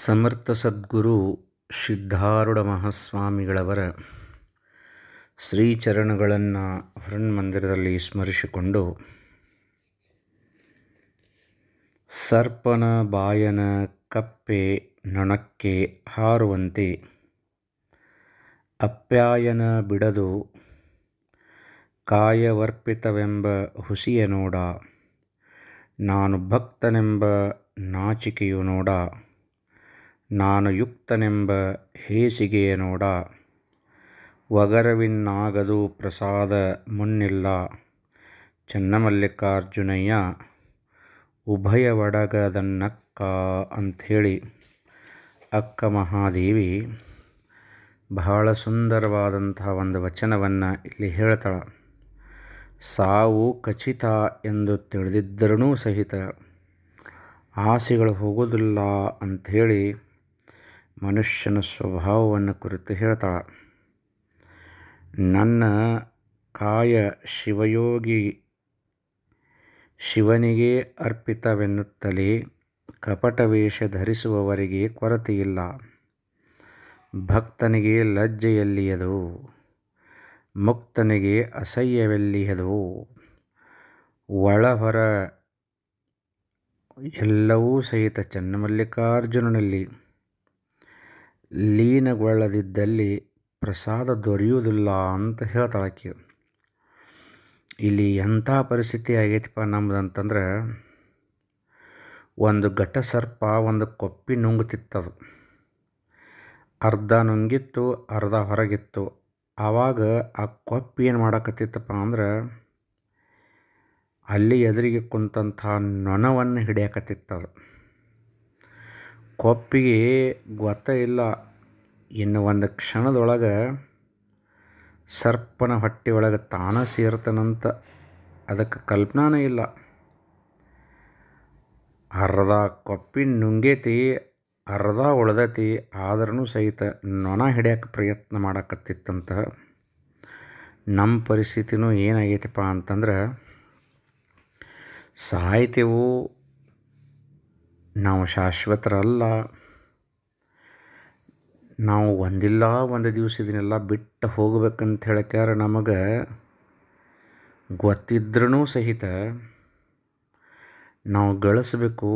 ಸಮರ್ಥ ಸದ್ಗುರು ಸಿದ್ಧಾರೂಢ ಮಹಾಸ್ವಾಮಿಗಳವರ ಶ್ರೀಚರಣಗಳನ್ನು ಹೃನ್ಮಂದಿರದಲ್ಲಿ ಸ್ಮರಿಸಿಕೊಂಡು ಸರ್ಪನ ಬಾಯನ ಕಪ್ಪೆ ನೊಣಕ್ಕೆ ಹಾರುವಂತೆ ಅಪ್ಯಾಯನ ಬಿಡದು ಕಾಯವರ್ಪಿತವೆಂಬ ಹುಸಿಯ ನೋಡ ನಾನು ಭಕ್ತನೆಂಬ ನಾಚಿಕೆಯು ನೋಡ ನಾನು ಯುಕ್ತನೆಂಬ ಹೇಸಿಗೆಯ ನೋಡ ಒಗರವಿನ್ನಾಗದು ಪ್ರಸಾದ ಮುನ್ನಿಲ್ಲ ಚನ್ನಮಲ್ಲಿಕಾರ್ಜುನಯ್ಯ ಉಭಯ ಒಡಗದನ್ನಕ್ಕ ಅಂಥೇಳಿ ಅಕ್ಕ ಮಹಾದೇವಿ ಬಹಳ ಸುಂದರವಾದಂತಹ ಒಂದು ವಚನವನ್ನು ಇಲ್ಲಿ ಹೇಳ್ತಾಳೆ ಸಾವು ಖಚಿತ ಎಂದು ತಿಳಿದಿದ್ದರೂ ಸಹಿತ ಆಸೆಗಳು ಹೋಗೋದಿಲ್ಲ ಅಂಥೇಳಿ ಮನುಷ್ಯನ ಸ್ವಭಾವವನ್ನು ಕುರಿತು ಹೇಳ್ತಾಳೆ ನನ್ನ ಕಾಯ ಶಿವಯೋಗಿ ಶಿವನಿಗೆ ಅರ್ಪಿತವೆನ್ನುತ್ತಲೇ ಕಪಟ ವೇಷ ಧರಿಸುವವರಿಗೆ ಕೊರತೆಯಿಲ್ಲ ಭಕ್ತನಿಗೆ ಲಜ್ಜೆಯಲ್ಲಿಯದು ಮುಕ್ತನಿಗೆ ಅಸಹ್ಯವೆಲ್ಲಿಯದು ಒಳಹೊರ ಎಲ್ಲವೂ ಸಹಿತ ಚನ್ನಮಲ್ಲಿಕಾರ್ಜುನನಲ್ಲಿ ಲೀನಗೊಳ್ಳದಿದ್ದಲ್ಲಿ ಪ್ರಸಾದ ದೊರೆಯುವುದಿಲ್ಲ ಅಂತ ಹೇಳ್ತಾಳಾಕಿ ಇಲ್ಲಿ ಎಂಥ ಪರಿಸ್ಥಿತಿ ಆಗೈತಿಪ್ಪ ನಮ್ದು ಒಂದು ಘಟ ಸರ್ಪ ಒಂದು ಕೊಪ್ಪಿ ನುಂಗುತ್ತಿತ್ತದು ಅರ್ಧ ನುಂಗಿತ್ತು ಅರ್ಧ ಹೊರಗಿತ್ತು ಆವಾಗ ಆ ಕೊಪ್ಪಿ ಏನು ಮಾಡಕತ್ತಿತ್ತಪ್ಪ ಅಂದ್ರೆ ಅಲ್ಲಿ ಎದುರಿಗೆ ಕುಂತಹ ನೊಣವನ್ನು ಹಿಡಿಯಕತ್ತಿತ್ತದು ಕೊಪ್ಪಿಗೆ ಗೊತ್ತೇ ಇಲ್ಲ ಇನ್ನು ಒಂದು ಕ್ಷಣದೊಳಗೆ ಸರ್ಪನ ಹೊಟ್ಟೆಯೊಳಗೆ ತಾನೇ ಸೇರ್ತನಂತ ಅದಕ್ಕೆ ಕಲ್ಪನಾನೇ ಇಲ್ಲ ಅರ್ಧ ಕೊಪ್ಪಿ ನುಂಗೇತಿ ಅರ್ಧ ಉಳ್ದೈತಿ ಆದ್ರೂ ಸಹಿತ ನೊಣ ಹಿಡಿಯೋಕ್ಕೆ ಪ್ರಯತ್ನ ಮಾಡಕತ್ತಿತ್ತಂತ ನಮ್ಮ ಪರಿಸ್ಥಿತಿನೂ ಏನಾಗೈತಪ್ಪ ಅಂತಂದ್ರೆ ಸಾಹಿತ್ಯವು ನಾವು ಶಾಶ್ವತರಲ್ಲ ನಾವು ಒಂದಿಲ್ಲ ಒಂದು ದಿವಸ ಇದನ್ನೆಲ್ಲ ಬಿಟ್ಟು ಹೋಗ್ಬೇಕಂತ ಹೇಳಕ್ಯಾರ ನಮಗೆ ಗೊತ್ತಿದ್ರೂ ಸಹಿತ ನಾವು ಗಳಿಸ್ಬೇಕು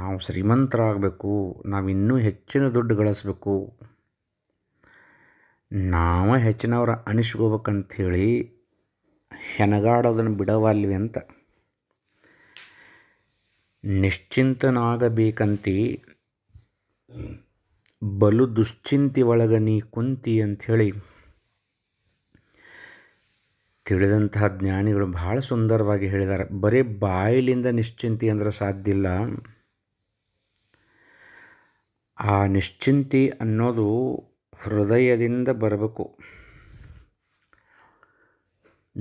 ನಾವು ಶ್ರೀಮಂತರಾಗಬೇಕು ನಾವು ಇನ್ನೂ ಹೆಚ್ಚಿನ ದುಡ್ಡು ಗಳಿಸ್ಬೇಕು ನಾವು ಹೆಚ್ಚಿನವರ ಅನಿಸ್ಕೋಬೇಕಂಥೇಳಿ ಹೆಣಗಾಡೋದನ್ನು ಬಿಡವಲ್ವಿ ಅಂತ ನಿಶ್ಚಿಂತನಾಗಬೇಕಂತಿ ಬಲು ದುಶ್ಚಿಂತಿ ಒಳಗ ನೀ ಕುಂತಿ ಅಂಥೇಳಿ ತಿಳಿದಂತಹ ಜ್ಞಾನಿಗಳು ಭಾಳ ಸುಂದರವಾಗಿ ಹೇಳಿದ್ದಾರೆ ಬರೀ ಬಾಯಿಲಿಂದ ನಿಶ್ಚಿಂತಿ ಅಂದ್ರೆ ಸಾಧ್ಯ ಇಲ್ಲ ಆ ನಿಶ್ಚಿಂತಿ ಅನ್ನೋದು ಹೃದಯದಿಂದ ಬರಬೇಕು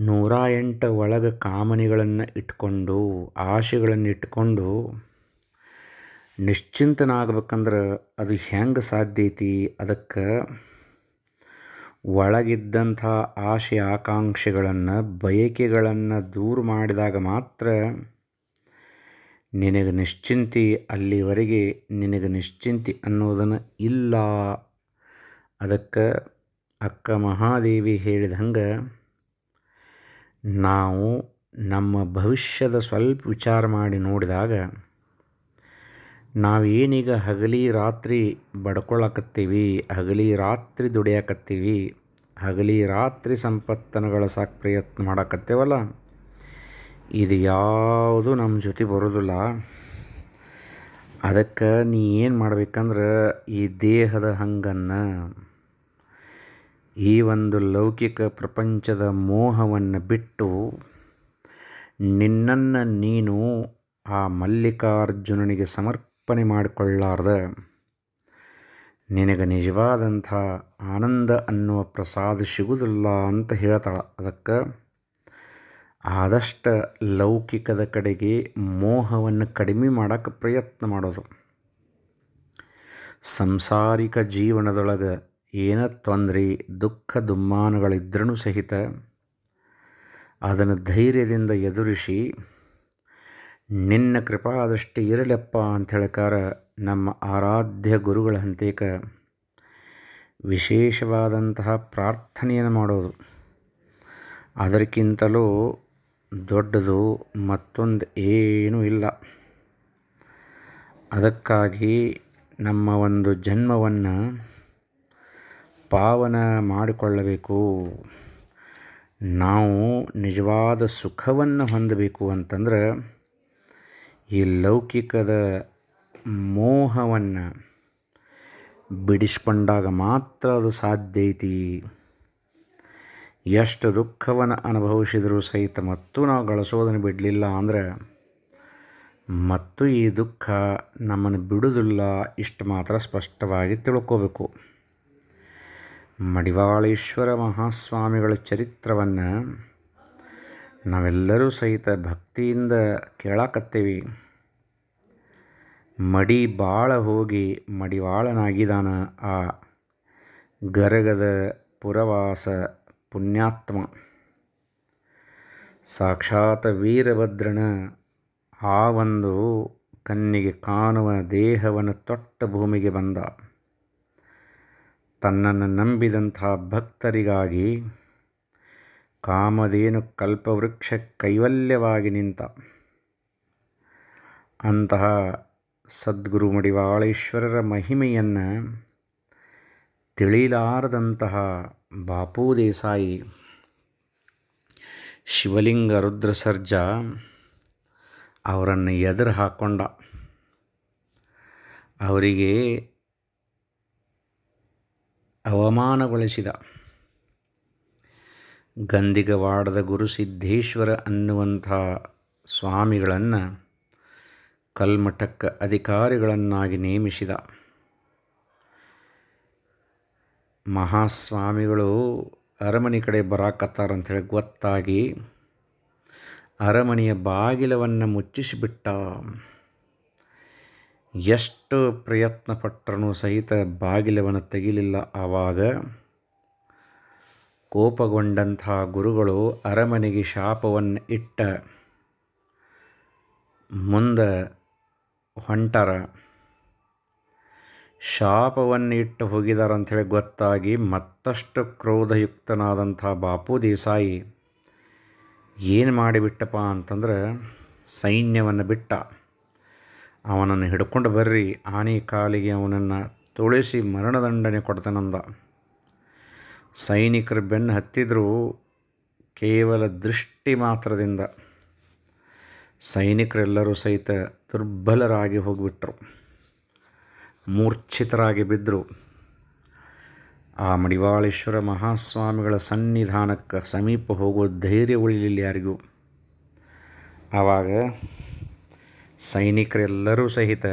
ನೂರ ಎಂಟು ಒಳಗೆ ಕಾಮನೆಗಳನ್ನು ಇಟ್ಕೊಂಡು ಆಶೆಗಳನ್ನು ಇಟ್ಕೊಂಡು ನಿಶ್ಚಿಂತನಾಗ್ಬೇಕಂದ್ರೆ ಅದು ಹೆಂಗೆ ಸಾಧ್ಯ ಐತಿ ಅದಕ್ಕೆ ಒಳಗಿದ್ದಂಥ ಆಶೆ ಆಕಾಂಕ್ಷೆಗಳನ್ನು ಬಯಕೆಗಳನ್ನು ದೂರ ಮಾಡಿದಾಗ ಮಾತ್ರ ನಿನಗೆ ನಿಶ್ಚಿಂತಿ ಅಲ್ಲಿವರೆಗೆ ನಿನಗೆ ನಿಶ್ಚಿಂತಿ ಅನ್ನೋದನ್ನು ಇಲ್ಲ ಅದಕ್ಕೆ ಅಕ್ಕ ಮಹಾದೇವಿ ಹೇಳಿದ ಹಂಗೆ ನಾವು ನಮ್ಮ ಭವಿಷ್ಯದ ಸ್ವಲ್ಪ ವಿಚಾರ ಮಾಡಿ ನೋಡಿದಾಗ ನಾವೇನೀಗ ಹಗಲಿ ರಾತ್ರಿ ಬಡ್ಕೊಳಕತ್ತೀವಿ ಹಗಲಿ ರಾತ್ರಿ ದುಡಿಯಾಕತ್ತೀವಿ ಹಗಲಿ ರಾತ್ರಿ ಸಂಪತ್ತನಗಳ ಸಾಕು ಪ್ರಯತ್ನ ಮಾಡಕತ್ತೇವಲ್ಲ ಇದು ಯಾವುದು ನಮ್ಮ ಜೊತೆ ಬರೋದಿಲ್ಲ ಅದಕ್ಕೆ ನೀ ಏನು ಮಾಡ್ಬೇಕಂದ್ರೆ ಈ ದೇಹದ ಹಂಗನ್ನು ಈ ಒಂದು ಲೌಕಿಕ ಪ್ರಪಂಚದ ಮೋಹವನ್ನು ಬಿಟ್ಟು ನಿನ್ನನ್ನು ನೀನು ಆ ಮಲ್ಲಿಕಾರ್ಜುನನಿಗೆ ಸಮರ್ಪಣೆ ಮಾಡಿಕೊಳ್ಳಾರ್ದ ನಿನಗೆ ನಿಜವಾದಂಥ ಆನಂದ ಅನ್ನುವ ಪ್ರಸಾದ ಸಿಗುವುದಿಲ್ಲ ಅಂತ ಹೇಳ್ತಾಳ ಅದಕ್ಕೆ ಆದಷ್ಟು ಲೌಕಿಕದ ಕಡೆಗೆ ಮೋಹವನ್ನು ಕಡಿಮೆ ಮಾಡೋಕ್ಕೆ ಪ್ರಯತ್ನ ಮಾಡೋದು ಸಂಸಾರಿಕ ಜೀವನದೊಳಗೆ ಏನ ತೊಂದರೆ ದುಃಖ ದುಮ್ಮಾನಗಳಿದ್ರೂ ಸಹಿತ ಅದನ್ನು ಧೈರ್ಯದಿಂದ ಎದುರಿಸಿ ನಿನ್ನ ಕೃಪಾದೃಷ್ಟಿ ಇರಲಪ್ಪ ಅಂತ ಹೇಳಕಾರ ನಮ್ಮ ಆರಾಧ್ಯ ಗುರುಗಳ ಹಂತೇಕ ವಿಶೇಷವಾದಂತಹ ಪ್ರಾರ್ಥನೆಯನ್ನು ಮಾಡೋದು ಅದಕ್ಕಿಂತಲೂ ದೊಡ್ಡದು ಮತ್ತೊಂದು ಏನೂ ಇಲ್ಲ ಅದಕ್ಕಾಗಿ ನಮ್ಮ ಒಂದು ಜನ್ಮವನ್ನು ಪಾವನ ಮಾಡಿಕೊಳ್ಳಬೇಕು ನಾವು ನಿಜವಾದ ಸುಖವನ್ನು ಹೊಂದಬೇಕು ಅಂತಂದ್ರೆ ಈ ಲೌಕಿಕದ ಮೋಹವನ್ನು ಬಿಡಿಸ್ಕೊಂಡಾಗ ಮಾತ್ರ ಅದು ಸಾಧ್ಯ ಐತಿ ಎಷ್ಟು ದುಃಖವನ್ನು ಅನುಭವಿಸಿದರೂ ಸಹಿತ ಮತ್ತು ನಾವು ಗಳಿಸೋದನ್ನು ಬಿಡಲಿಲ್ಲ ಅಂದರೆ ಮತ್ತು ಈ ದುಃಖ ನಮ್ಮನ್ನು ಬಿಡುವುದಿಲ್ಲ ಇಷ್ಟು ಮಾತ್ರ ಸ್ಪಷ್ಟವಾಗಿ ತಿಳ್ಕೋಬೇಕು ಮಡಿವಾಳೇಶ್ವರ ಮಹಾಸ್ವಾಮಿಗಳ ಚರಿತ್ರವನ್ನು ನಾವೆಲ್ಲರೂ ಸಹಿತ ಭಕ್ತಿಯಿಂದ ಕೇಳಾಕತ್ತೇವೆ ಮಡಿ ಬಾಳ ಹೋಗಿ ಮಡಿವಾಳನಾಗಿದಾನ ಆ ಗರಗದ ಪುರವಾಸ ಪುಣ್ಯಾತ್ಮ ಸಾಕ್ಷಾತ್ ವೀರಭದ್ರನ ಆ ಒಂದು ಕಣ್ಣಿಗೆ ಕಾಣುವ ದೇಹವನ್ನು ತೊಟ್ಟ ಭೂಮಿಗೆ ಬಂದ ತನ್ನನ್ನು ನಂಬಿದಂಥ ಭಕ್ತರಿಗಾಗಿ ಕಾಮಧೇನು ಕಲ್ಪವೃಕ್ಷ ಕೈವಲ್ಯವಾಗಿ ನಿಂತ ಅಂತಹ ಸದ್ಗುರು ಮಡಿವಾಳೇಶ್ವರರ ಮಹಿಮೆಯನ್ನು ತಿಳಿಲಾರದಂತಹ ಬಾಪೂ ದೇಸಾಯಿ ಶಿವಲಿಂಗ ರುದ್ರ ಅವರನ್ನು ಎದುರು ಹಾಕ್ಕೊಂಡ ಅವರಿಗೆ ಅವಮಾನಗೊಳಿಸಿದ ಗುರು ಗುರುಸಿದ್ಧೇಶ್ವರ ಅನ್ನುವಂಥ ಸ್ವಾಮಿಗಳನ್ನು ಕಲ್ಮಠಕ್ಕೆ ಅಧಿಕಾರಿಗಳನ್ನಾಗಿ ನೇಮಿಸಿದ ಮಹಾಸ್ವಾಮಿಗಳು ಅರಮನೆ ಕಡೆ ಬರಾಕತ್ತಾರಂಥೇಳಿ ಗೊತ್ತಾಗಿ ಅರಮನೆಯ ಬಾಗಿಲವನ್ನು ಮುಚ್ಚಿಸಿಬಿಟ್ಟ ಎಷ್ಟು ಪ್ರಯತ್ನಪಟ್ಟರೂ ಸಹಿತ ಬಾಗಿಲವನ್ನು ತೆಗಿಲಿಲ್ಲ ಆವಾಗ ಕೋಪಗೊಂಡಂತಹ ಗುರುಗಳು ಅರಮನೆಗೆ ಶಾಪವನ್ನು ಇಟ್ಟ ಮುಂದೆ ಹೊಂಟರ ಶಾಪವನ್ನು ಇಟ್ಟು ಹೋಗಿದಾರಂಥೇಳಿ ಗೊತ್ತಾಗಿ ಮತ್ತಷ್ಟು ಕ್ರೋಧಯುಕ್ತನಾದಂಥ ಬಾಪು ದೇಸಾಯಿ ಏನು ಮಾಡಿಬಿಟ್ಟಪ್ಪ ಅಂತಂದ್ರೆ ಸೈನ್ಯವನ್ನು ಬಿಟ್ಟ ಅವನನ್ನು ಹಿಡ್ಕೊಂಡು ಬರ್ರಿ ಆನೆ ಕಾಲಿಗೆ ಅವನನ್ನು ತುಳಿಸಿ ಮರಣದಂಡನೆ ಕೊಡ್ತಾನಂದ ಸೈನಿಕರು ಬೆನ್ನು ಹತ್ತಿದ್ರು ಕೇವಲ ದೃಷ್ಟಿ ಮಾತ್ರದಿಂದ ಸೈನಿಕರೆಲ್ಲರೂ ಸಹಿತ ದುರ್ಬಲರಾಗಿ ಹೋಗಿಬಿಟ್ರು ಮೂರ್ಛಿತರಾಗಿ ಬಿದ್ದರು ಆ ಮಡಿವಾಳೇಶ್ವರ ಮಹಾಸ್ವಾಮಿಗಳ ಸನ್ನಿಧಾನಕ್ಕೆ ಸಮೀಪ ಹೋಗೋ ಧೈರ್ಯ ಉಳಿಲಿಲ್ಲ ಯಾರಿಗೂ ಆವಾಗ ಸೈನಿಕರೆಲ್ಲರೂ ಸಹಿತ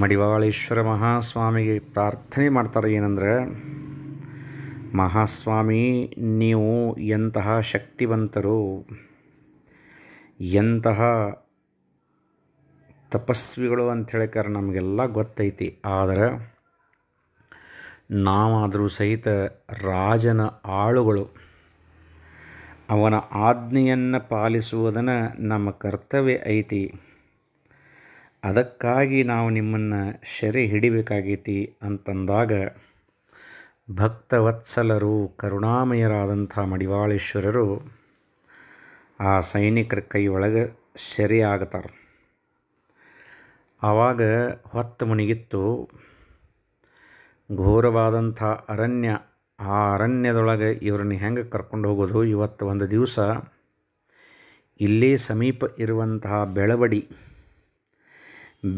ಮಡಿವಾಳೇಶ್ವರ ಮಹಾಸ್ವಾಮಿಗೆ ಪ್ರಾರ್ಥನೆ ಮಾಡ್ತಾರೆ ಏನಂದ್ರೆ ಮಹಾಸ್ವಾಮಿ ನೀವು ಎಂತಹ ಶಕ್ತಿವಂತರು ಎಂತಹ ತಪಸ್ವಿಗಳು ಅಂತ ನಮಗೆಲ್ಲ ಗೊತ್ತೈತಿ ಆದರೆ ನಾವಾದರೂ ಸಹಿತ ರಾಜನ ಆಳುಗಳು ಅವನ ಆಜ್ಞೆಯನ್ನು ಪಾಲಿಸುವುದನ್ನು ನಮ್ಮ ಕರ್ತವ್ಯ ಐತಿ ಅದಕ್ಕಾಗಿ ನಾವು ನಿಮ್ಮನ್ನು ಸೆರೆ ಹಿಡಿಬೇಕಾಗೈತಿ ಅಂತಂದಾಗ ಭಕ್ತವತ್ಸಲರು ಕರುಣಾಮಯರಾದಂಥ ಮಡಿವಾಳೇಶ್ವರರು ಆ ಸೈನಿಕರ ಕೈ ಒಳಗೆ ಸೆರೆ ಆವಾಗ ಹೊತ್ತು ಮುನಿಗಿತ್ತು ಘೋರವಾದಂಥ ಅರಣ್ಯ ಆ ಅರಣ್ಯದೊಳಗೆ ಇವ್ರನ್ನ ಹೆಂಗೆ ಕರ್ಕೊಂಡು ಹೋಗೋದು ಇವತ್ತು ಒಂದು ದಿವಸ ಇಲ್ಲೇ ಸಮೀಪ ಇರುವಂತಹ ಬೆಳವಡಿ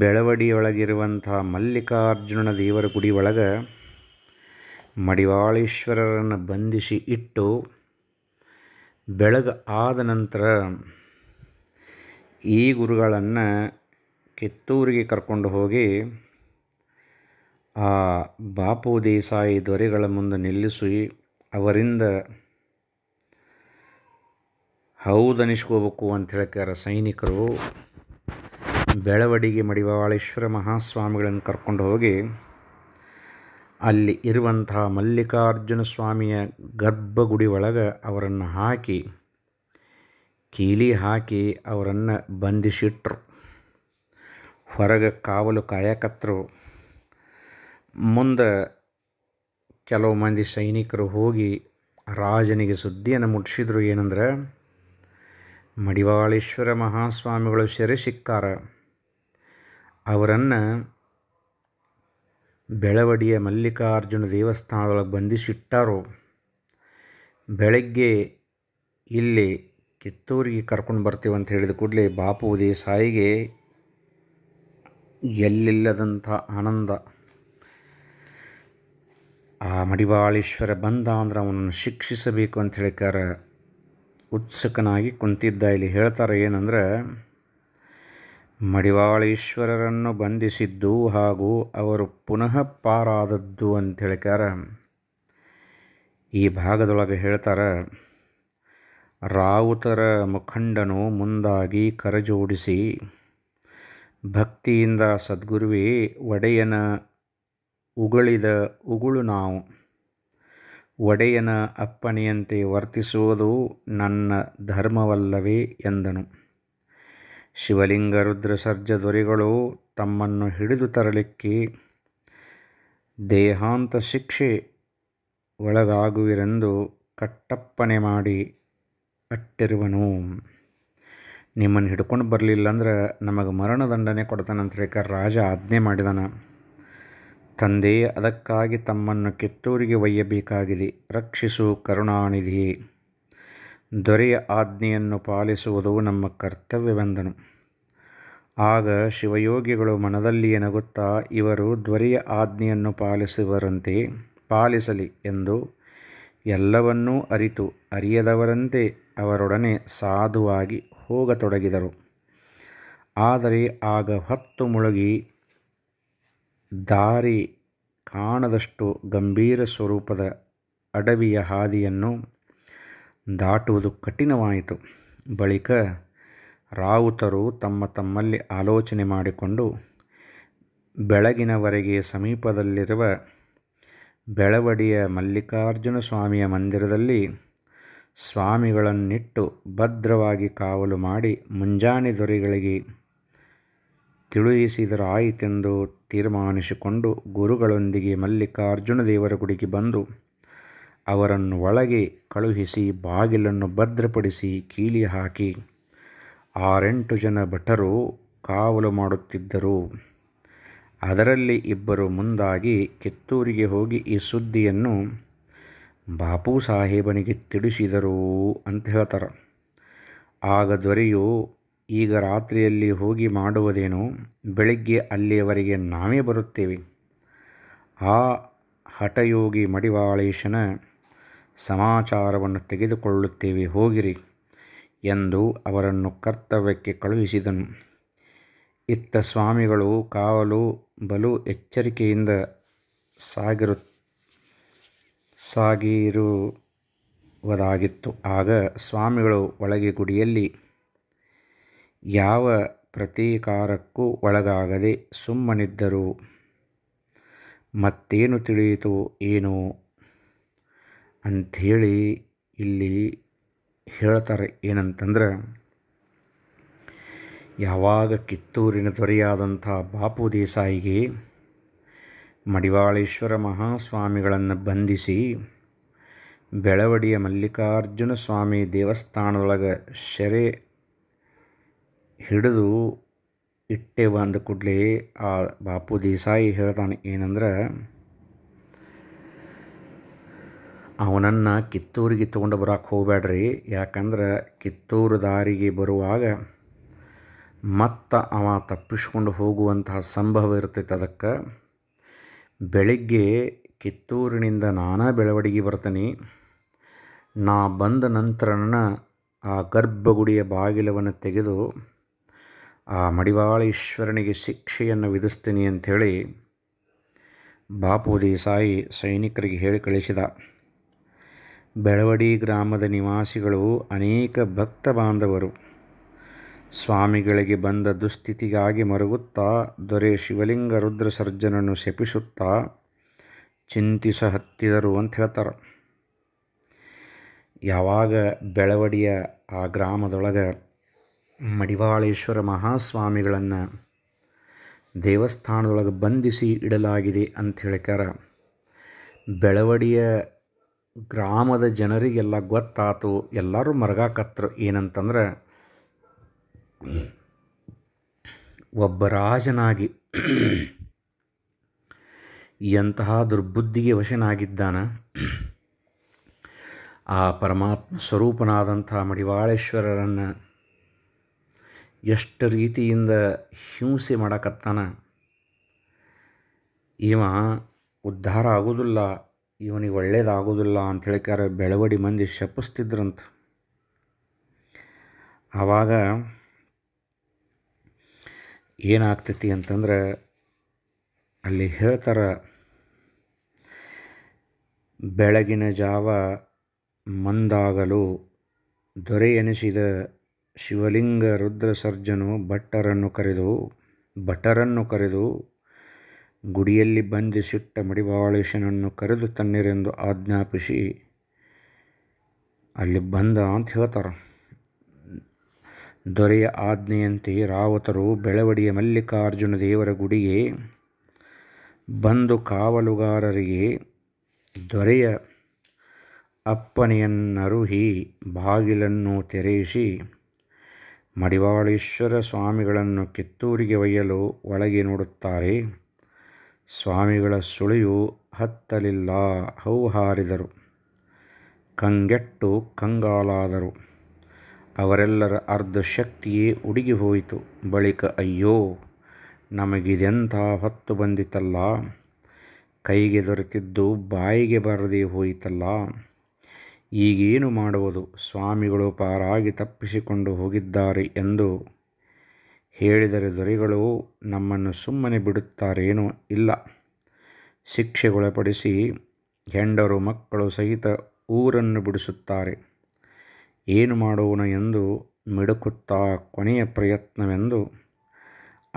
ಬೆಳವಡಿಯೊಳಗಿರುವಂತಹ ಮಲ್ಲಿಕಾರ್ಜುನನ ದೇವರ ಗುಡಿ ಒಳಗೆ ಮಡಿವಾಳೇಶ್ವರರನ್ನು ಬಂಧಿಸಿ ಇಟ್ಟು ಬೆಳಗ ಆದ ನಂತರ ಈ ಗುರುಗಳನ್ನು ಕಿತ್ತೂರಿಗೆ ಕರ್ಕೊಂಡು ಹೋಗಿ ಆ ಬಾಪು ದೇಸಾಯಿ ದೊರೆಗಳ ಮುಂದೆ ನಿಲ್ಲಿಸಿ ಅವರಿಂದ ಹೌದನಿಸ್ಕೋಬೇಕು ಅಂತ ಹೇಳ್ಕಾರ ಸೈನಿಕರು ಬೆಳವಡಿಗೆ ಮಡಿವಾಳೇಶ್ವರ ಮಹಾಸ್ವಾಮಿಗಳನ್ನು ಕರ್ಕೊಂಡು ಹೋಗಿ ಅಲ್ಲಿ ಇರುವಂತಹ ಮಲ್ಲಿಕಾರ್ಜುನ ಸ್ವಾಮಿಯ ಗರ್ಭಗುಡಿ ಒಳಗೆ ಅವರನ್ನು ಹಾಕಿ ಕೀಲಿ ಹಾಕಿ ಅವರನ್ನು ಬಂಧಿಸಿಟ್ರು ಹೊರಗೆ ಕಾವಲು ಕಾಯಕತ್ತರು ಮುಂದೆ ಕೆಲವು ಮಂದಿ ಸೈನಿಕರು ಹೋಗಿ ರಾಜನಿಗೆ ಸುದ್ದಿಯನ್ನು ಮುಟ್ಟಿಸಿದ್ರು ಏನಂದ್ರೆ ಮಡಿವಾಳೇಶ್ವರ ಮಹಾಸ್ವಾಮಿಗಳು ಸೆರೆ ಸಿಕ್ಕಾರ ಅವರನ್ನು ಬೆಳವಡಿಯ ಮಲ್ಲಿಕಾರ್ಜುನ ದೇವಸ್ಥಾನದೊಳಗೆ ಬಂಧಿಸಿಟ್ಟಾರೋ ಬೆಳಗ್ಗೆ ಇಲ್ಲಿ ಕಿತ್ತೂರಿಗೆ ಕರ್ಕೊಂಡು ಬರ್ತೀವಿ ಅಂತ ಹೇಳಿದ ಕೂಡಲೇ ಬಾಪು ದೇಸಾಯಿಗೆ ಎಲ್ಲಿಲ್ಲದಂಥ ಆನಂದ ಆ ಮಡಿವಾಳೇಶ್ವರ ಬಂದ ಅಂದ್ರೆ ಅವನನ್ನು ಶಿಕ್ಷಿಸಬೇಕು ಅಂತ ಹೇಳಿಕಾರ ಉತ್ಸುಕನಾಗಿ ಕುಂತಿದ್ದ ಇಲ್ಲಿ ಹೇಳ್ತಾರೆ ಏನಂದ್ರೆ ಮಡಿವಾಳೇಶ್ವರರನ್ನು ಬಂಧಿಸಿದ್ದು ಹಾಗೂ ಅವರು ಪುನಃ ಪಾರಾದದ್ದು ಅಂತ ಹೇಳಿಕಾರ ಈ ಭಾಗದೊಳಗೆ ಹೇಳ್ತಾರೆ ರಾವುತರ ಮುಖಂಡನು ಮುಂದಾಗಿ ಕರಜೋಡಿಸಿ ಭಕ್ತಿಯಿಂದ ಸದ್ಗುರುವೇ ಒಡೆಯನ ಉಗುಳಿದ ನಾವು ಒಡೆಯನ ಅಪ್ಪಣೆಯಂತೆ ವರ್ತಿಸುವುದು ನನ್ನ ಧರ್ಮವಲ್ಲವೇ ಎಂದನು ಶಿವಲಿಂಗ ರುದ್ರ ಸರ್ಜ ದೊರೆಗಳು ತಮ್ಮನ್ನು ಹಿಡಿದು ತರಲಿಕ್ಕೆ ದೇಹಾಂತ ಶಿಕ್ಷೆ ಒಳಗಾಗುವಿರೆಂದು ಕಟ್ಟಪ್ಪನೆ ಮಾಡಿ ಅಟ್ಟಿರುವನು ನಿಮ್ಮನ್ನು ಹಿಡ್ಕೊಂಡು ಬರಲಿಲ್ಲ ಅಂದ್ರೆ ನಮಗೆ ಮರಣದಂಡನೆ ಕೊಡ್ತಾನಂತ ರಾಜ ಆಜ್ಞೆ ಮಾಡಿದಾನ ತಂದೆಯೇ ಅದಕ್ಕಾಗಿ ತಮ್ಮನ್ನು ಕಿತ್ತೂರಿಗೆ ಒಯ್ಯಬೇಕಾಗಿದೆ ರಕ್ಷಿಸು ಕರುಣಾನಿಧಿ ದೊರೆಯ ಆಜ್ಞೆಯನ್ನು ಪಾಲಿಸುವುದು ನಮ್ಮ ಕರ್ತವ್ಯವೆಂದನು ಆಗ ಶಿವಯೋಗಿಗಳು ಮನದಲ್ಲಿ ನಗುತ್ತಾ ಇವರು ದೊರೆಯ ಆಜ್ಞೆಯನ್ನು ಪಾಲಿಸುವರಂತೆ ಪಾಲಿಸಲಿ ಎಂದು ಎಲ್ಲವನ್ನೂ ಅರಿತು ಅರಿಯದವರಂತೆ ಅವರೊಡನೆ ಸಾಧುವಾಗಿ ಹೋಗತೊಡಗಿದರು ಆದರೆ ಆಗ ಹೊತ್ತು ಮುಳುಗಿ ದಾರಿ ಕಾಣದಷ್ಟು ಗಂಭೀರ ಸ್ವರೂಪದ ಅಡವಿಯ ಹಾದಿಯನ್ನು ದಾಟುವುದು ಕಠಿಣವಾಯಿತು ಬಳಿಕ ರಾವುತರು ತಮ್ಮ ತಮ್ಮಲ್ಲಿ ಆಲೋಚನೆ ಮಾಡಿಕೊಂಡು ಬೆಳಗಿನವರೆಗೆ ಸಮೀಪದಲ್ಲಿರುವ ಬೆಳವಡಿಯ ಮಲ್ಲಿಕಾರ್ಜುನ ಸ್ವಾಮಿಯ ಮಂದಿರದಲ್ಲಿ ಸ್ವಾಮಿಗಳನ್ನಿಟ್ಟು ಭದ್ರವಾಗಿ ಕಾವಲು ಮಾಡಿ ಮುಂಜಾನೆ ದೊರೆಗಳಿಗೆ ತಿಳಿಸಿದರಾಯಿತೆಂದು ತೀರ್ಮಾನಿಸಿಕೊಂಡು ಗುರುಗಳೊಂದಿಗೆ ಮಲ್ಲಿಕಾರ್ಜುನ ದೇವರ ಗುಡಿಗೆ ಬಂದು ಅವರನ್ನು ಒಳಗೆ ಕಳುಹಿಸಿ ಬಾಗಿಲನ್ನು ಭದ್ರಪಡಿಸಿ ಕೀಲಿ ಹಾಕಿ ಆರೆಂಟು ಜನ ಭಟರು ಕಾವಲು ಮಾಡುತ್ತಿದ್ದರು ಅದರಲ್ಲಿ ಇಬ್ಬರು ಮುಂದಾಗಿ ಕಿತ್ತೂರಿಗೆ ಹೋಗಿ ಈ ಸುದ್ದಿಯನ್ನು ಬಾಪು ಸಾಹೇಬನಿಗೆ ತಿಳಿಸಿದರು ಅಂತ ಹೇಳ್ತಾರೆ ಆಗ ದೊರೆಯು ಈಗ ರಾತ್ರಿಯಲ್ಲಿ ಹೋಗಿ ಮಾಡುವುದೇನು ಬೆಳಿಗ್ಗೆ ಅಲ್ಲಿಯವರೆಗೆ ನಾವೇ ಬರುತ್ತೇವೆ ಆ ಹಠಯೋಗಿ ಮಡಿವಾಳೇಶನ ಸಮಾಚಾರವನ್ನು ತೆಗೆದುಕೊಳ್ಳುತ್ತೇವೆ ಹೋಗಿರಿ ಎಂದು ಅವರನ್ನು ಕರ್ತವ್ಯಕ್ಕೆ ಕಳುಹಿಸಿದನು ಇತ್ತ ಸ್ವಾಮಿಗಳು ಕಾವಲು ಬಲು ಎಚ್ಚರಿಕೆಯಿಂದ ಸಾಗಿರು ಸಾಗಿರುವುದಾಗಿತ್ತು ಆಗ ಸ್ವಾಮಿಗಳು ಒಳಗೆ ಗುಡಿಯಲ್ಲಿ ಯಾವ ಪ್ರತೀಕಾರಕ್ಕೂ ಒಳಗಾಗದೆ ಸುಮ್ಮನಿದ್ದರು ಮತ್ತೇನು ತಿಳಿಯಿತು ಏನು ಅಂಥೇಳಿ ಇಲ್ಲಿ ಹೇಳ್ತಾರೆ ಏನಂತಂದ್ರೆ ಯಾವಾಗ ಕಿತ್ತೂರಿನ ದೊರೆಯಾದಂಥ ಬಾಪು ದೇಸಾಯಿಗೆ ಮಡಿವಾಳೇಶ್ವರ ಮಹಾಸ್ವಾಮಿಗಳನ್ನು ಬಂಧಿಸಿ ಬೆಳವಡಿಯ ಮಲ್ಲಿಕಾರ್ಜುನ ಸ್ವಾಮಿ ದೇವಸ್ಥಾನದೊಳಗೆ ಶೆರೆ ಹಿಡಿದು ಇಟ್ಟೆ ಅಂದ ಕೂಡಲೇ ಆ ಬಾಪು ದೇಸಾಯಿ ಹೇಳ್ತಾನೆ ಏನಂದ್ರೆ ಅವನನ್ನು ಕಿತ್ತೂರಿಗೆ ತೊಗೊಂಡು ಬರೋಕ್ಕೆ ಹೋಗಬೇಡ್ರಿ ಯಾಕಂದ್ರೆ ಕಿತ್ತೂರು ದಾರಿಗೆ ಬರುವಾಗ ಮತ್ತೆ ಅವ ತಪ್ಪಿಸ್ಕೊಂಡು ಹೋಗುವಂತಹ ಸಂಭವ ಇರ್ತೈತೆ ಅದಕ್ಕೆ ಬೆಳಿಗ್ಗೆ ಕಿತ್ತೂರಿನಿಂದ ನಾನಾ ಬೆಳವಣಿಗೆ ಬರ್ತೀನಿ ನಾ ಬಂದ ನಂತರ ಆ ಗರ್ಭಗುಡಿಯ ಬಾಗಿಲವನ್ನು ತೆಗೆದು ಆ ಮಡಿವಾಳ ಶಿಕ್ಷೆಯನ್ನು ವಿಧಿಸ್ತೀನಿ ಅಂಥೇಳಿ ಬಾಪು ಸಾಯಿ ಸೈನಿಕರಿಗೆ ಹೇಳಿ ಕಳಿಸಿದ ಬೆಳವಡಿ ಗ್ರಾಮದ ನಿವಾಸಿಗಳು ಅನೇಕ ಭಕ್ತ ಬಾಂಧವರು ಸ್ವಾಮಿಗಳಿಗೆ ಬಂದ ದುಸ್ಥಿತಿಗಾಗಿ ಮರುಗುತ್ತಾ ದೊರೆ ಶಿವಲಿಂಗ ರುದ್ರ ಸರ್ಜನನ್ನು ಶಪಿಸುತ್ತಾ ಚಿಂತಿಸ ಹತ್ತಿದರು ಅಂತ ಹೇಳ್ತಾರೆ ಯಾವಾಗ ಬೆಳವಡಿಯ ಆ ಗ್ರಾಮದೊಳಗೆ ಮಡಿವಾಳೇಶ್ವರ ಮಹಾಸ್ವಾಮಿಗಳನ್ನು ದೇವಸ್ಥಾನದೊಳಗೆ ಬಂಧಿಸಿ ಇಡಲಾಗಿದೆ ಅಂತ ಹೇಳಿಕಾರ ಬೆಳವಡಿಯ ಗ್ರಾಮದ ಜನರಿಗೆಲ್ಲ ಗೊತ್ತಾತು ಎಲ್ಲರೂ ಮರಗಾಕತ್ರು ಏನಂತಂದ್ರೆ ಒಬ್ಬ ರಾಜನಾಗಿ ಎಂತಹ ದುರ್ಬುದ್ಧಿಗೆ ವಶನಾಗಿದ್ದಾನ ಆ ಪರಮಾತ್ಮ ಸ್ವರೂಪನಾದಂಥ ಮಡಿವಾಳೇಶ್ವರರನ್ನು ಎಷ್ಟು ರೀತಿಯಿಂದ ಹಿಂಸೆ ಮಾಡಕತ್ತಾನ ಇವ ಉದ್ಧಾರ ಆಗೋದಿಲ್ಲ ಇವನಿಗೆ ಒಳ್ಳೇದಾಗೋದಿಲ್ಲ ಅಂತೇಳಿಕಾರ ಬೆಳವಡಿ ಮಂದಿ ಶಪಿಸ್ತಿದ್ರಂತ ಆವಾಗ ಏನಾಗ್ತೈತಿ ಅಂತಂದ್ರೆ ಅಲ್ಲಿ ಹೇಳ್ತಾರ ಬೆಳಗಿನ ಜಾವ ಮಂದಾಗಲು ದೊರೆ ಎನಿಸಿದ ಶಿವಲಿಂಗ ರುದ್ರ ಸರ್ಜನು ಭಟ್ಟರನ್ನು ಕರೆದು ಭಟರನ್ನು ಕರೆದು ಗುಡಿಯಲ್ಲಿ ಬಂಧಿಸಿಟ್ಟ ಮಡಿವಾಳೇಶನನ್ನು ಕರೆದು ತನ್ನಿರೆಂದು ಆಜ್ಞಾಪಿಸಿ ಅಲ್ಲಿ ಬಂದ ಅಂತ ಹೇಳ್ತಾರೆ ದೊರೆಯ ಆಜ್ಞೆಯಂತೆ ರಾವತರು ಬೆಳವಡಿಯ ಮಲ್ಲಿಕಾರ್ಜುನ ದೇವರ ಗುಡಿಗೆ ಬಂದು ಕಾವಲುಗಾರರಿಗೆ ದೊರೆಯ ಅಪ್ಪನೆಯನ್ನರುಹಿ ಬಾಗಿಲನ್ನು ತೆರೆಯಿಸಿ ಮಡಿವಾಳೇಶ್ವರ ಸ್ವಾಮಿಗಳನ್ನು ಕಿತ್ತೂರಿಗೆ ಒಯ್ಯಲು ಒಳಗೆ ನೋಡುತ್ತಾರೆ ಸ್ವಾಮಿಗಳ ಸುಳಿಯು ಹತ್ತಲಿಲ್ಲ ಹೌಹಾರಿದರು ಕಂಗೆಟ್ಟು ಕಂಗಾಲಾದರು ಅವರೆಲ್ಲರ ಅರ್ಧ ಶಕ್ತಿಯೇ ಉಡುಗಿ ಹೋಯಿತು ಬಳಿಕ ಅಯ್ಯೋ ನಮಗಿದೆಂಥ ಹೊತ್ತು ಬಂದಿತಲ್ಲ ಕೈಗೆ ದೊರೆತಿದ್ದು ಬಾಯಿಗೆ ಬರದೇ ಹೋಯಿತಲ್ಲ ಈಗೇನು ಮಾಡುವುದು ಸ್ವಾಮಿಗಳು ಪಾರಾಗಿ ತಪ್ಪಿಸಿಕೊಂಡು ಹೋಗಿದ್ದಾರೆ ಎಂದು ಹೇಳಿದರೆ ದೊರೆಗಳು ನಮ್ಮನ್ನು ಸುಮ್ಮನೆ ಬಿಡುತ್ತಾರೇನೂ ಇಲ್ಲ ಶಿಕ್ಷೆಗೊಳಪಡಿಸಿ ಹೆಂಡರು ಮಕ್ಕಳು ಸಹಿತ ಊರನ್ನು ಬಿಡಿಸುತ್ತಾರೆ ಏನು ಮಾಡೋಣ ಎಂದು ಮಿಡುಕುತ್ತಾ ಕೊನೆಯ ಪ್ರಯತ್ನವೆಂದು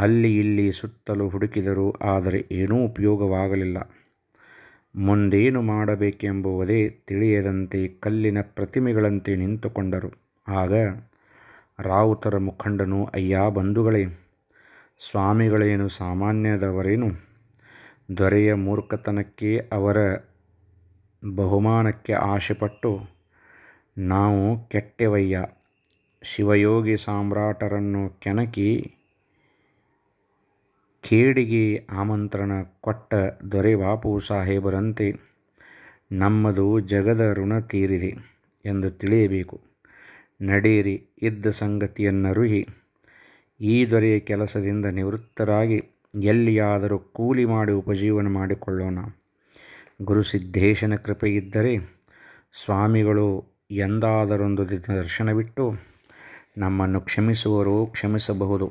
ಅಲ್ಲಿ ಇಲ್ಲಿ ಸುತ್ತಲೂ ಹುಡುಕಿದರು ಆದರೆ ಏನೂ ಉಪಯೋಗವಾಗಲಿಲ್ಲ ಮುಂದೇನು ಮಾಡಬೇಕೆಂಬುವುದೇ ತಿಳಿಯದಂತೆ ಕಲ್ಲಿನ ಪ್ರತಿಮೆಗಳಂತೆ ನಿಂತುಕೊಂಡರು ಆಗ ರಾವುತರ ಮುಖಂಡನು ಅಯ್ಯಾ ಬಂಧುಗಳೇ ಸ್ವಾಮಿಗಳೇನು ಸಾಮಾನ್ಯದವರೇನು ದೊರೆಯ ಮೂರ್ಖತನಕ್ಕೆ ಅವರ ಬಹುಮಾನಕ್ಕೆ ಆಶೆಪಟ್ಟು ನಾವು ಕೆಟ್ಟೆವಯ್ಯ ಶಿವಯೋಗಿ ಸಾಮ್ರಾಟರನ್ನು ಕೆಣಕಿ ಕೇಡಿಗೆ ಆಮಂತ್ರಣ ಕೊಟ್ಟ ದೊರೆ ಬಾಪು ಸಾಹೇಬರಂತೆ ನಮ್ಮದು ಜಗದ ಋಣ ತೀರಿದೆ ಎಂದು ತಿಳಿಯಬೇಕು ನಡೆಯಿರಿ ಇದ್ದ ಸಂಗತಿಯನ್ನರುಹಿ ಈ ದೊರೆಯ ಕೆಲಸದಿಂದ ನಿವೃತ್ತರಾಗಿ ಎಲ್ಲಿಯಾದರೂ ಕೂಲಿ ಮಾಡಿ ಉಪಜೀವನ ಮಾಡಿಕೊಳ್ಳೋಣ ಗುರು ಸಿದ್ಧೇಶನ ಕೃಪೆಯಿದ್ದರೆ ಸ್ವಾಮಿಗಳು ಎಂದಾದರೊಂದು ದಿನ ದರ್ಶನವಿಟ್ಟು ನಮ್ಮನ್ನು ಕ್ಷಮಿಸುವರೂ ಕ್ಷಮಿಸಬಹುದು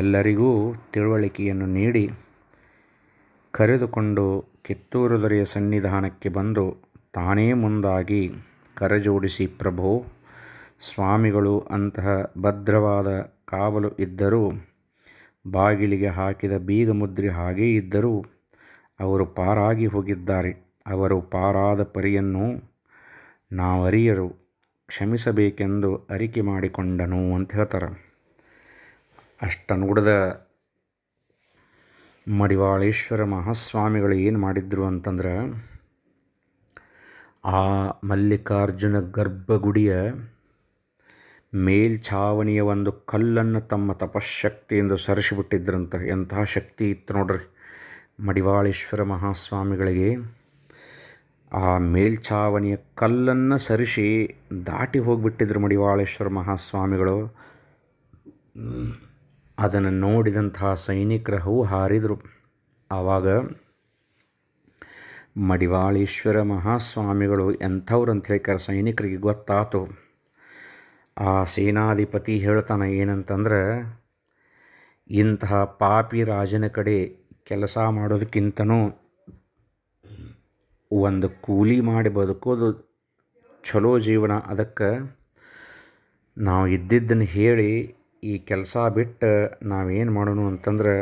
ಎಲ್ಲರಿಗೂ ತಿಳುವಳಿಕೆಯನ್ನು ನೀಡಿ ಕರೆದುಕೊಂಡು ಕಿತ್ತೂರು ದೊರೆಯ ಸನ್ನಿಧಾನಕ್ಕೆ ಬಂದು ತಾನೇ ಮುಂದಾಗಿ ಕರಜೋಡಿಸಿ ಪ್ರಭು ಸ್ವಾಮಿಗಳು ಅಂತಹ ಭದ್ರವಾದ ಕಾವಲು ಇದ್ದರೂ ಬಾಗಿಲಿಗೆ ಹಾಕಿದ ಬೀಗ ಮುದ್ರೆ ಹಾಗೇ ಇದ್ದರೂ ಅವರು ಪಾರಾಗಿ ಹೋಗಿದ್ದಾರೆ ಅವರು ಪಾರಾದ ಪರಿಯನ್ನು ನಾವರಿಯರು ಕ್ಷಮಿಸಬೇಕೆಂದು ಅರಿಕೆ ಮಾಡಿಕೊಂಡನು ಅಂತ ಹೇಳ್ತಾರೆ ಗುಡದ ಮಡಿವಾಳೇಶ್ವರ ಮಹಾಸ್ವಾಮಿಗಳು ಏನು ಮಾಡಿದ್ರು ಅಂತಂದ್ರೆ ಆ ಮಲ್ಲಿಕಾರ್ಜುನ ಗರ್ಭಗುಡಿಯ ಮೇಲ್ಛಾವಣಿಯ ಒಂದು ಕಲ್ಲನ್ನು ತಮ್ಮ ತಪಶಕ್ತಿಯಿಂದ ಸರಿಸಿಬಿಟ್ಟಿದ್ರಂತ ಎಂತಹ ಶಕ್ತಿ ಇತ್ತು ನೋಡ್ರಿ ಮಡಿವಾಳೇಶ್ವರ ಮಹಾಸ್ವಾಮಿಗಳಿಗೆ ಆ ಮೇಲ್ಛಾವಣಿಯ ಕಲ್ಲನ್ನು ಸರಿಸಿ ದಾಟಿ ಹೋಗಿಬಿಟ್ಟಿದ್ರು ಮಡಿವಾಳೇಶ್ವರ ಮಹಾಸ್ವಾಮಿಗಳು ಅದನ್ನು ನೋಡಿದಂತಹ ಹೂ ಹಾರಿದರು ಆವಾಗ ಮಡಿವಾಳೀಶ್ವರ ಮಹಾಸ್ವಾಮಿಗಳು ಎಂಥವ್ರು ಹೇಳಿಕಾರ ಸೈನಿಕರಿಗೆ ಗೊತ್ತಾತು ಆ ಸೇನಾಧಿಪತಿ ಹೇಳ್ತಾನೆ ಏನಂತಂದ್ರೆ ಇಂತಹ ಪಾಪಿ ರಾಜನ ಕಡೆ ಕೆಲಸ ಮಾಡೋದಕ್ಕಿಂತನೂ ಒಂದು ಕೂಲಿ ಮಾಡಿ ಬದುಕೋದು ಚಲೋ ಜೀವನ ಅದಕ್ಕೆ ನಾವು ಇದ್ದಿದ್ದನ್ನು ಹೇಳಿ ಈ ಕೆಲಸ ಬಿಟ್ಟು ನಾವೇನು ಮಾಡೋಣ ಅಂತಂದ್ರೆ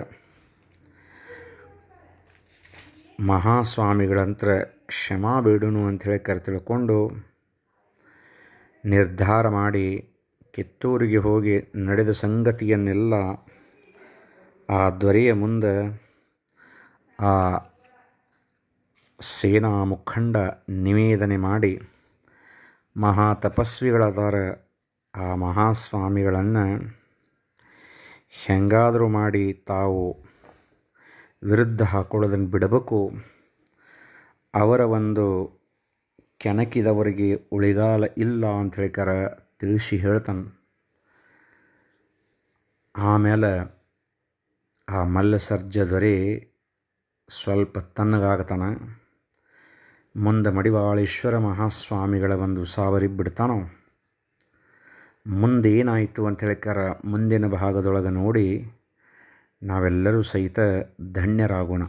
ಮಹಾಸ್ವಾಮಿಗಳಂತ್ರ ಕ್ಷಮಾ ಅಂತ ಅಂಥೇಳಿ ಕರೆ ತಿಳ್ಕೊಂಡು ನಿರ್ಧಾರ ಮಾಡಿ ಕಿತ್ತೂರಿಗೆ ಹೋಗಿ ನಡೆದ ಸಂಗತಿಯನ್ನೆಲ್ಲ ಆ ದೊರೆಯ ಮುಂದೆ ಆ ಸೇನಾ ಮುಖಂಡ ನಿವೇದನೆ ಮಾಡಿ ಮಹಾ ತಪಸ್ವಿಗಳಾದಾರ ಆ ಮಹಾಸ್ವಾಮಿಗಳನ್ನು ಹೆಂಗಾದರೂ ಮಾಡಿ ತಾವು ವಿರುದ್ಧ ಹಾಕೊಳ್ಳೋದನ್ನು ಬಿಡಬೇಕು ಅವರ ಒಂದು ಕೆಣಕಿದವರಿಗೆ ಉಳಿಗಾಲ ಇಲ್ಲ ಅಂತ ಕರ ತಿಳಿಸಿ ಹೇಳ್ತಾನೆ ಆಮೇಲೆ ಆ ಮಲ್ಲ ಸರ್ಜ ದೊರೆ ಸ್ವಲ್ಪ ತನ್ನಗಾಗತನ ಮುಂದೆ ಮಡಿವಾಳೇಶ್ವರ ಮಹಾಸ್ವಾಮಿಗಳ ಒಂದು ಸಾವರಿ ಬಿಡ್ತಾನೋ ಮುಂದೆ ಏನಾಯಿತು ಅಂತ ಹೇಳಿಕಾರ ಮುಂದಿನ ಭಾಗದೊಳಗೆ ನೋಡಿ ನಾವೆಲ್ಲರೂ ಸಹಿತ ಧನ್ಯರಾಗೋಣ